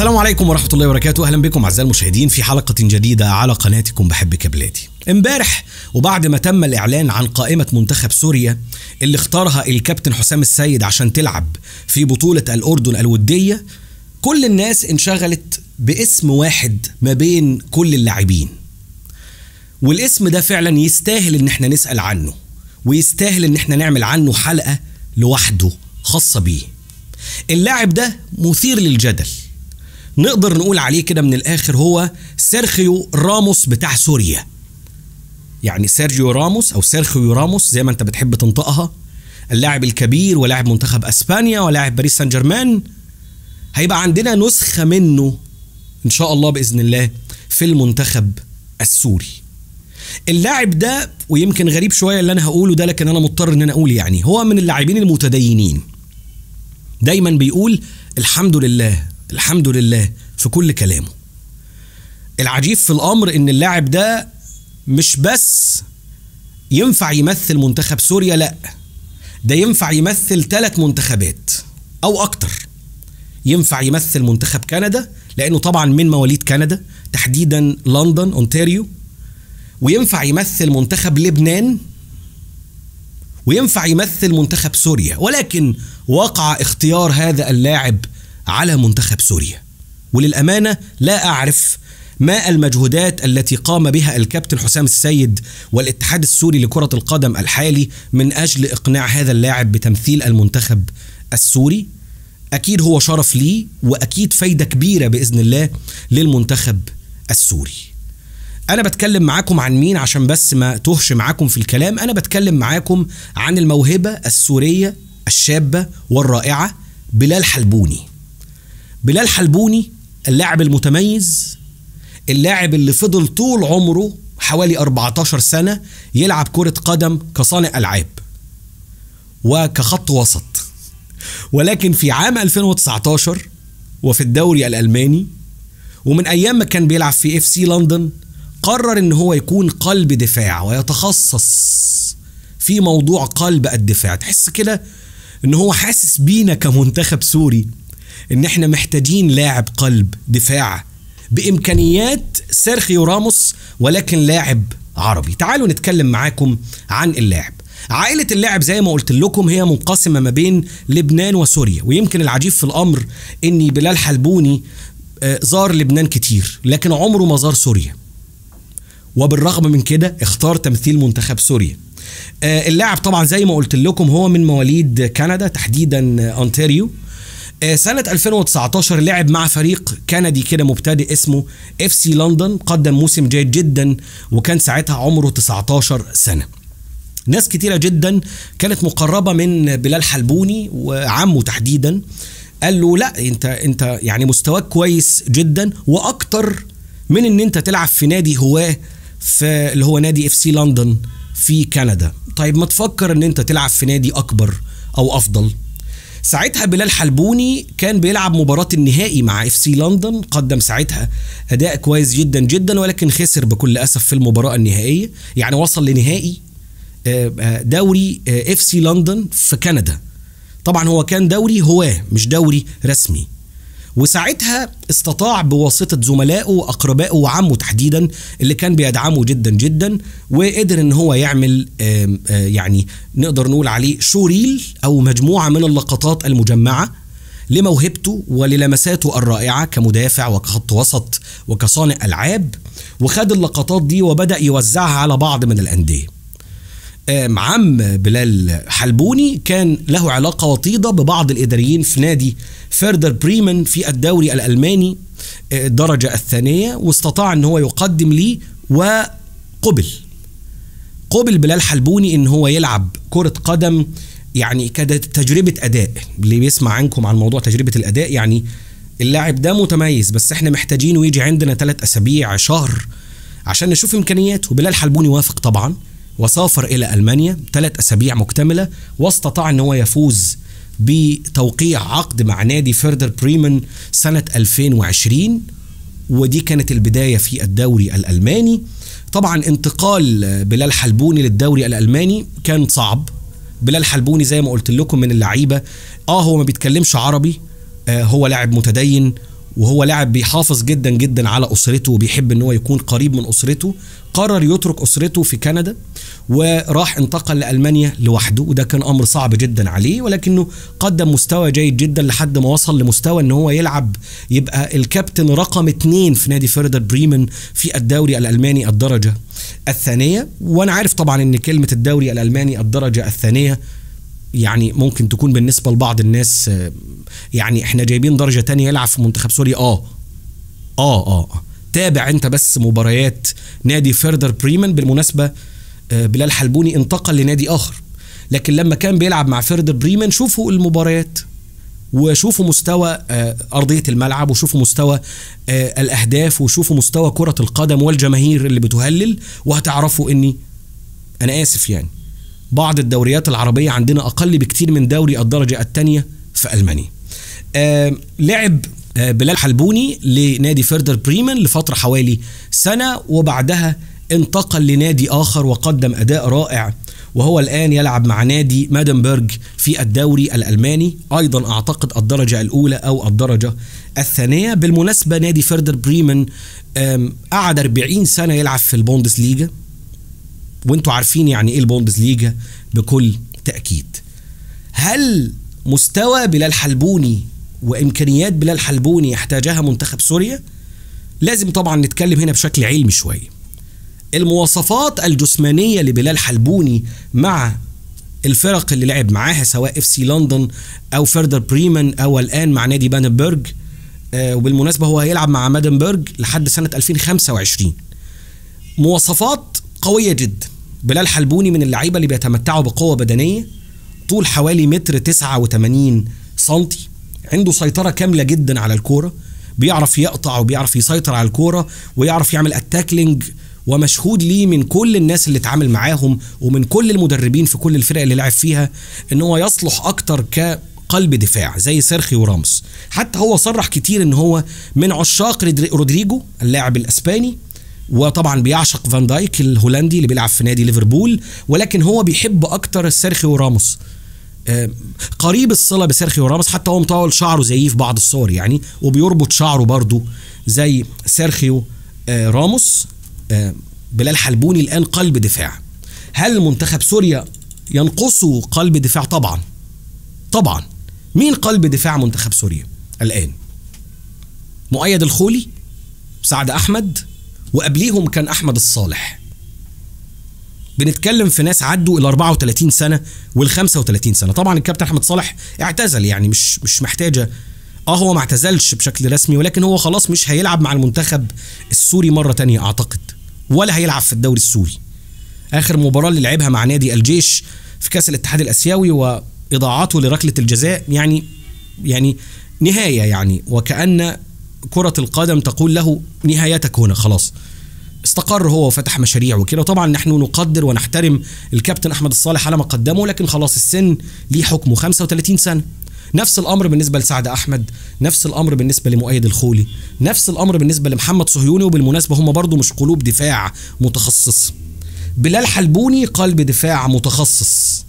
السلام عليكم ورحمة الله وبركاته أهلا بكم أعزائي المشاهدين في حلقة جديدة على قناتكم بحبك يا بلادي امبارح وبعد ما تم الإعلان عن قائمة منتخب سوريا اللي اختارها الكابتن حسام السيد عشان تلعب في بطولة الأردن الودية كل الناس انشغلت باسم واحد ما بين كل اللاعبين والاسم ده فعلا يستاهل ان احنا نسأل عنه ويستاهل ان احنا نعمل عنه حلقة لوحده خاصة بيه اللاعب ده مثير للجدل نقدر نقول عليه كده من الاخر هو سيرخيو راموس بتاع سوريا يعني سيرجيو راموس او سيرخيو راموس زي ما انت بتحب تنطقها اللاعب الكبير ولاعب منتخب اسبانيا ولاعب باريس سان جيرمان هيبقى عندنا نسخه منه ان شاء الله باذن الله في المنتخب السوري اللاعب ده ويمكن غريب شويه اللي انا هقوله ده لكن انا مضطر ان انا اقول يعني هو من اللاعبين المتدينين دايما بيقول الحمد لله الحمد لله في كل كلامه العجيب في الامر ان اللاعب ده مش بس ينفع يمثل منتخب سوريا لا ده ينفع يمثل ثلاث منتخبات او اكتر ينفع يمثل منتخب كندا لانه طبعا من مواليد كندا تحديدا لندن اونتاريو وينفع يمثل منتخب لبنان وينفع يمثل منتخب سوريا ولكن وقع اختيار هذا اللاعب على منتخب سوريا وللامانه لا اعرف ما المجهودات التي قام بها الكابتن حسام السيد والاتحاد السوري لكرة القدم الحالي من أجل إقناع هذا اللاعب بتمثيل المنتخب السوري أكيد هو شرف لي وأكيد فايدة كبيرة بإذن الله للمنتخب السوري أنا بتكلم معاكم عن مين عشان بس ما تهش معاكم في الكلام أنا بتكلم معاكم عن الموهبة السورية الشابة والرائعة بلال حلبوني بلال حلبوني اللاعب المتميز اللاعب اللي فضل طول عمره حوالي 14 سنة يلعب كرة قدم كصانع ألعاب وكخط وسط ولكن في عام 2019 وفي الدوري الألماني ومن أيام ما كان بيلعب في اف سي لندن قرر ان هو يكون قلب دفاع ويتخصص في موضوع قلب الدفاع تحس كده ان هو حاسس بينا كمنتخب سوري ان احنا محتاجين لاعب قلب دفاع بامكانيات سيرخيو راموس ولكن لاعب عربي تعالوا نتكلم معاكم عن اللاعب عائلة اللاعب زي ما قلت لكم هي منقسمة ما بين لبنان وسوريا ويمكن العجيب في الأمر أني بلال حلبوني آه، زار لبنان كتير لكن عمره ما زار سوريا وبالرغم من كده اختار تمثيل منتخب سوريا آه، اللاعب طبعا زي ما قلت لكم هو من مواليد كندا تحديدا آه، أونتاريو آه، سنة 2019 لعب مع فريق كندي كده مبتدئ اسمه اف سي لندن قدم موسم جيد جدا وكان ساعتها عمره 19 سنة ناس كتيرة جدا كانت مقربة من بلال حلبوني وعمه تحديدا قال له لا انت انت يعني مستواك كويس جدا واكتر من ان انت تلعب في نادي هواه في اللي هو نادي اف سي لندن في كندا طيب ما تفكر ان انت تلعب في نادي اكبر او افضل ساعتها بلال حلبوني كان بيلعب مباراة النهائي مع اف سي لندن قدم ساعتها أداء كويس جدا جدا ولكن خسر بكل أسف في المباراة النهائية يعني وصل لنهائي آه، آه، دوري آه، اف سي لندن في كندا طبعا هو كان دوري هواه مش دوري رسمي وساعتها استطاع بواسطة زملائه وأقربائه وعمه تحديدا اللي كان بيدعمه جدا جدا وقدر ان هو يعمل آه، يعني نقدر نقول عليه شوريل أو مجموعة من اللقطات المجمعة لموهبته وللمساته الرائعة كمدافع وكخط وسط وكصانع ألعاب وخد اللقطات دي وبدأ يوزعها على بعض من الأندية آه، عم بلال حلبوني كان له علاقه وطيده ببعض الاداريين في نادي فيردر بريمن في الدوري الالماني آه، الدرجه الثانيه واستطاع ان هو يقدم لي وقبل قبل بلال حلبوني ان هو يلعب كره قدم يعني تجربه اداء اللي بيسمع عنكم عن موضوع تجربه الاداء يعني اللاعب ده متميز بس احنا محتاجينه يجي عندنا ثلاث اسابيع شهر عشان نشوف امكانياته بلال حلبوني وافق طبعا وسافر إلى ألمانيا ثلاث أسابيع مكتملة واستطاع أن هو يفوز بتوقيع عقد مع نادي فيردر بريمن سنة 2020 ودي كانت البداية في الدوري الألماني طبعا انتقال بلال حلبوني للدوري الألماني كان صعب بلال حلبوني زي ما قلت لكم من اللعيبة اه هو ما بيتكلمش عربي آه هو لاعب متدين وهو لاعب بيحافظ جدا جدا على اسرته وبيحب ان هو يكون قريب من اسرته قرر يترك اسرته في كندا وراح انتقل لالمانيا لوحده وده كان امر صعب جدا عليه ولكنه قدم مستوى جيد جدا لحد ما وصل لمستوى ان هو يلعب يبقى الكابتن رقم اثنين في نادي فيردر بريمن في الدوري الالماني الدرجه الثانيه وانا عارف طبعا ان كلمه الدوري الالماني الدرجه الثانيه يعني ممكن تكون بالنسبة لبعض الناس يعني احنا جايبين درجه تانية يلعب في منتخب سوريا اه اه اه, آه. تابع انت بس مباريات نادي فيردر بريمن بالمناسبه آه، بلال حلبوني انتقل لنادي اخر لكن لما كان بيلعب مع فيردر بريمن شوفوا المباريات وشوفوا مستوى آه، أرضية الملعب وشوفوا مستوى الأهداف وشوفوا مستوى كرة القدم والجماهير اللي بتهلل وهتعرفوا إني أنا آسف يعني بعض الدوريات العربية عندنا أقل بكتير من دوري الدرجة الثانية في ألمانيا آه، لعب آه، بلال حلبوني لنادي فيردر بريمن لفترة حوالي سنة وبعدها انتقل لنادي آخر وقدم أداء رائع وهو الآن يلعب مع نادي مادنبرج في الدوري الألماني أيضا أعتقد الدرجة الأولى أو الدرجة الثانية بالمناسبة نادي فيردر بريمن قعد 40 سنة يلعب في البوندس ليجا وانتوا عارفين يعني ايه البوندس ليجا بكل تأكيد هل مستوى بلال حلبوني وامكانيات بلال حلبوني يحتاجها منتخب سوريا لازم طبعا نتكلم هنا بشكل علمي شويه المواصفات الجسمانيه لبلال حلبوني مع الفرق اللي لعب معاها سواء اف سي لندن او فيردر بريمن او الان مع نادي بانبرج آه وبالمناسبه هو هيلعب مع مادنبرج لحد سنه 2025 مواصفات قويه جدا بلال حلبوني من اللعيبه اللي بيتمتعوا بقوه بدنيه طول حوالي متر 89 سنتي عنده سيطره كامله جدا على الكوره بيعرف يقطع وبيعرف يسيطر على الكوره ويعرف يعمل اتاكلينج ومشهود ليه من كل الناس اللي اتعامل معاهم ومن كل المدربين في كل الفرق اللي لعب فيها ان هو يصلح اكتر ك قلب دفاع زي سيرخيو ورامس حتى هو صرح كتير ان هو من عشاق رودريجو اللاعب الاسباني وطبعا بيعشق فان دايك الهولندي اللي بيلعب في نادي ليفربول ولكن هو بيحب اكتر سيرخيو وراموس آه، قريب الصله بسيرخيو راموس حتى هو مطول شعره زيه في بعض الصور يعني وبيربط شعره برضه زي سيرخيو آه، راموس آه، بلال حلبوني الان قلب دفاع هل منتخب سوريا ينقصه قلب دفاع طبعا طبعا مين قلب دفاع منتخب سوريا الان مؤيد الخولي سعد احمد وقبليهم كان احمد الصالح بنتكلم في ناس عدوا ال 34 سنه وال 35 سنه طبعا الكابتن احمد صالح اعتزل يعني مش مش محتاجه اه هو ما اعتزلش بشكل رسمي ولكن هو خلاص مش هيلعب مع المنتخب السوري مره تانية اعتقد ولا هيلعب في الدوري السوري اخر مباراه اللي لعبها مع نادي الجيش في كاس الاتحاد الاسيوي واضاعته لركله الجزاء يعني يعني نهايه يعني وكان كره القدم تقول له نهايتك هنا خلاص استقر هو وفتح مشاريع وكده وطبعا نحن نقدر ونحترم الكابتن احمد الصالح على ما قدمه لكن خلاص السن ليه حكمه 35 سنه نفس الامر بالنسبه لسعد احمد نفس الامر بالنسبه لمؤيد الخولي نفس الامر بالنسبه لمحمد صهيوني وبالمناسبه هم برضو مش قلوب دفاع متخصص بلال حلبوني قلب دفاع متخصص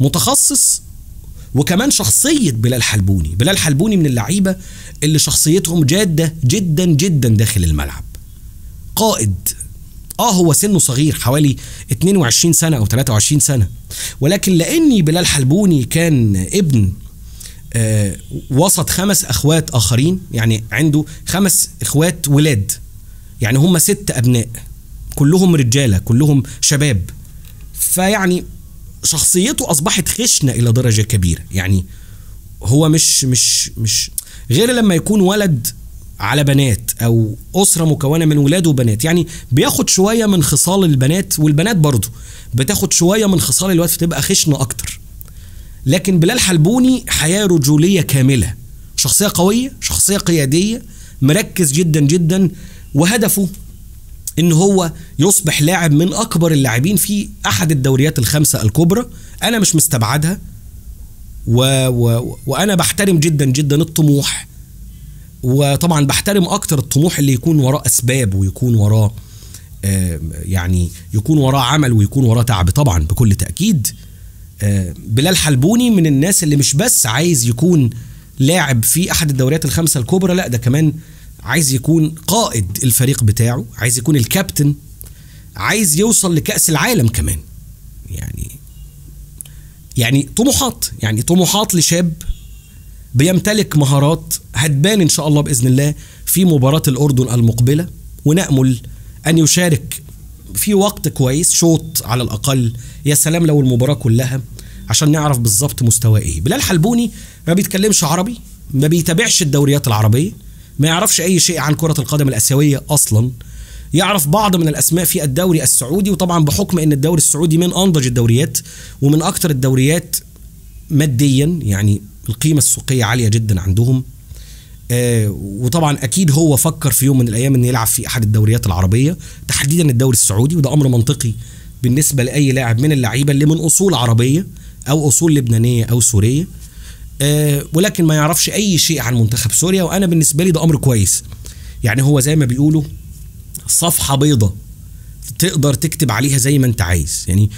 متخصص وكمان شخصية بلال حلبوني بلال حلبوني من اللعيبة اللي شخصيتهم جادة جدا جدا داخل الملعب قائد اه هو سنه صغير حوالي 22 سنه او 23 سنه ولكن لاني بلال حلبوني كان ابن آه وسط خمس اخوات اخرين يعني عنده خمس اخوات ولاد يعني هم ست ابناء كلهم رجاله كلهم شباب فيعني شخصيته اصبحت خشنه الى درجه كبيره يعني هو مش مش مش غير لما يكون ولد على بنات او اسره مكونه من ولاد وبنات يعني بياخد شويه من خصال البنات والبنات برضه بتاخد شويه من خصال الواد فتبقى خشنه اكتر لكن بلال حلبوني حياه رجوليه كامله شخصيه قويه شخصيه قياديه مركز جدا جدا وهدفه ان هو يصبح لاعب من اكبر اللاعبين في احد الدوريات الخمسه الكبرى انا مش مستبعدها و... و... وانا بحترم جدا جدا الطموح وطبعا بحترم اكتر الطموح اللي يكون وراه اسباب ويكون وراه آه، يعني يكون وراه عمل ويكون وراه تعب طبعا بكل تاكيد آه، بلال حلبوني من الناس اللي مش بس عايز يكون لاعب في احد الدوريات الخمسه الكبرى لا ده كمان عايز يكون قائد الفريق بتاعه عايز يكون الكابتن عايز يوصل لكاس العالم كمان يعني يعني طموحات يعني طموحات لشاب بيمتلك مهارات هتبان ان شاء الله باذن الله في مباراه الاردن المقبله ونامل ان يشارك في وقت كويس شوط على الاقل يا سلام لو المباراه كلها عشان نعرف بالظبط مستواه ايه بلال حلبوني ما بيتكلمش عربي ما بيتابعش الدوريات العربيه ما يعرفش اي شيء عن كره القدم الاسيويه اصلا يعرف بعض من الاسماء في الدوري السعودي وطبعا بحكم ان الدوري السعودي من انضج الدوريات ومن اكثر الدوريات ماديا يعني القيمه السوقيه عاليه جدا عندهم آه وطبعا اكيد هو فكر في يوم من الايام ان يلعب في احد الدوريات العربيه تحديدا الدوري السعودي وده امر منطقي بالنسبه لاي لاعب من اللعيبه اللي من اصول عربيه او اصول لبنانيه او سوريه آه ولكن ما يعرفش اي شيء عن منتخب سوريا وانا بالنسبه لي ده امر كويس يعني هو زي ما بيقولوا صفحه بيضة تقدر تكتب عليها زي ما انت عايز يعني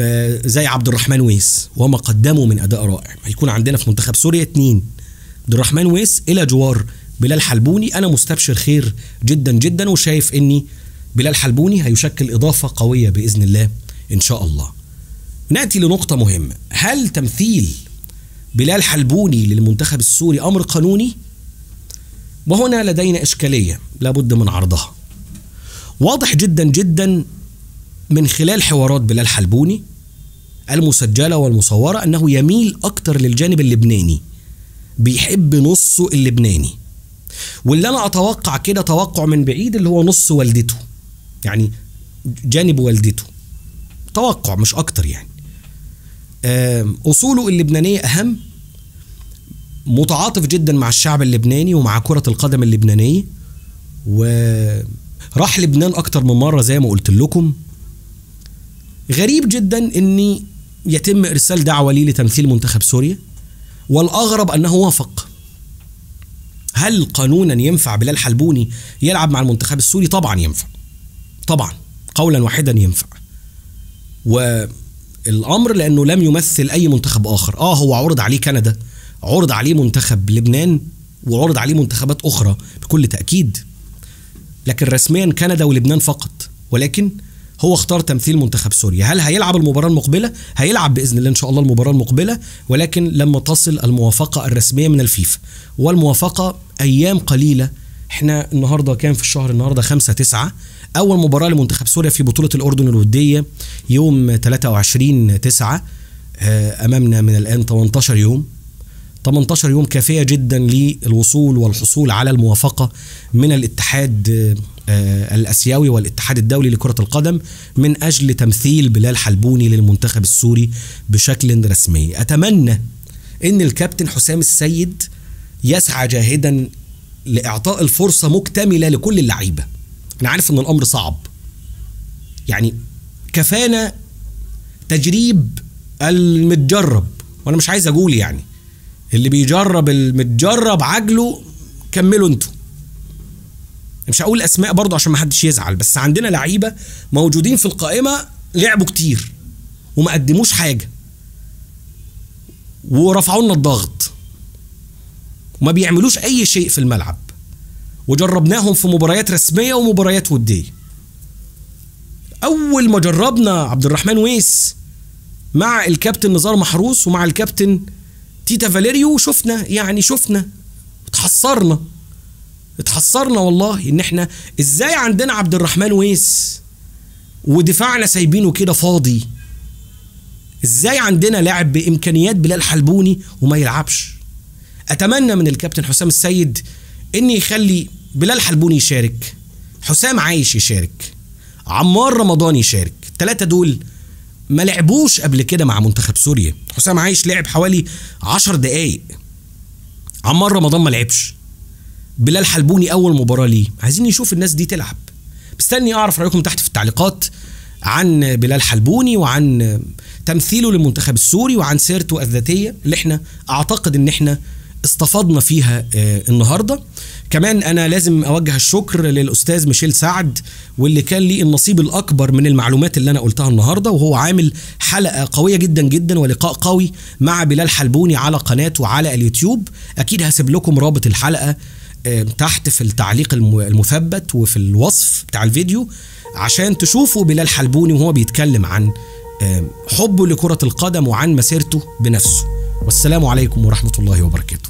آه، زي عبد الرحمن ويس وما قدمه من اداء رائع هيكون عندنا في منتخب سوريا اثنين عبد الرحمن ويس الى جوار بلال حلبوني انا مستبشر خير جدا جدا وشايف اني بلال حلبوني هيشكل اضافه قويه باذن الله ان شاء الله ناتي لنقطه مهمه هل تمثيل بلال حلبوني للمنتخب السوري امر قانوني وهنا لدينا اشكاليه لابد من عرضها واضح جدا جدا من خلال حوارات بلال حلبوني المسجله والمصوره انه يميل اكتر للجانب اللبناني بيحب نصه اللبناني واللي انا اتوقع كده توقع من بعيد اللي هو نص والدته يعني جانب والدته توقع مش اكتر يعني اصوله اللبنانيه اهم متعاطف جدا مع الشعب اللبناني ومع كره القدم اللبنانيه وراح لبنان اكتر من مره زي ما قلت لكم غريب جدا ان يتم ارسال دعوه لي لتمثيل منتخب سوريا والاغرب انه وافق هل قانونا ينفع بلال حلبوني يلعب مع المنتخب السوري طبعا ينفع طبعا قولا واحدا ينفع والامر لانه لم يمثل اي منتخب اخر اه هو عرض عليه كندا عرض عليه منتخب لبنان وعرض عليه منتخبات اخرى بكل تاكيد لكن رسميا كندا ولبنان فقط ولكن هو اختار تمثيل منتخب سوريا هل هيلعب المباراه المقبله هيلعب باذن الله ان شاء الله المباراه المقبله ولكن لما تصل الموافقه الرسميه من الفيفا والموافقه ايام قليله احنا النهارده كان في الشهر النهارده 5 9 اول مباراه لمنتخب سوريا في بطوله الاردن الوديه يوم 23 9 آه، امامنا من الان 18 يوم 18 يوم كافية جدا للوصول والحصول على الموافقة من الاتحاد آه، الاسيوي والاتحاد الدولي لكره القدم من اجل تمثيل بلال حلبوني للمنتخب السوري بشكل رسمي اتمنى ان الكابتن حسام السيد يسعى جاهدا لاعطاء الفرصه مكتمله لكل اللعيبه انا عارف ان الامر صعب يعني كفانا تجريب المتجرب وانا مش عايز اقول يعني اللي بيجرب المتجرب عجله كملوا انتوا مش هقول اسماء برضه عشان ما حدش يزعل بس عندنا لعيبه موجودين في القائمه لعبوا كتير وما قدموش حاجه ورفعوا لنا الضغط وما بيعملوش اي شيء في الملعب وجربناهم في مباريات رسميه ومباريات وديه اول ما جربنا عبد الرحمن ويس مع الكابتن نزار محروس ومع الكابتن تيتا فاليريو شفنا يعني شفنا اتحصرنا اتحصرنا والله ان احنا ازاي عندنا عبد الرحمن ويس ودفاعنا سايبينه كده فاضي ازاي عندنا لاعب بامكانيات بلال حلبوني وما يلعبش اتمنى من الكابتن حسام السيد ان يخلي بلال حلبوني يشارك حسام عايش يشارك عمار رمضان يشارك الثلاثه دول ما لعبوش قبل كده مع منتخب سوريا حسام عايش لعب حوالي 10 دقايق عمار رمضان ما لعبش بلال حلبوني اول مباراه ليه عايزين نشوف الناس دي تلعب مستني اعرف رايكم تحت في التعليقات عن بلال حلبوني وعن تمثيله للمنتخب السوري وعن سيرته الذاتيه اللي احنا اعتقد ان احنا استفضنا فيها آه، النهارده كمان انا لازم اوجه الشكر للاستاذ ميشيل سعد واللي كان ليه النصيب الاكبر من المعلومات اللي انا قلتها النهارده وهو عامل حلقه قويه جدا جدا ولقاء قوي مع بلال حلبوني على قناته على اليوتيوب اكيد هسيب لكم رابط الحلقه آه، تحت في التعليق المثبت وفي الوصف بتاع الفيديو عشان تشوفوا بلال حلبوني وهو بيتكلم عن آه، حبه لكرة القدم وعن مسيرته بنفسه والسلام عليكم ورحمة الله وبركاته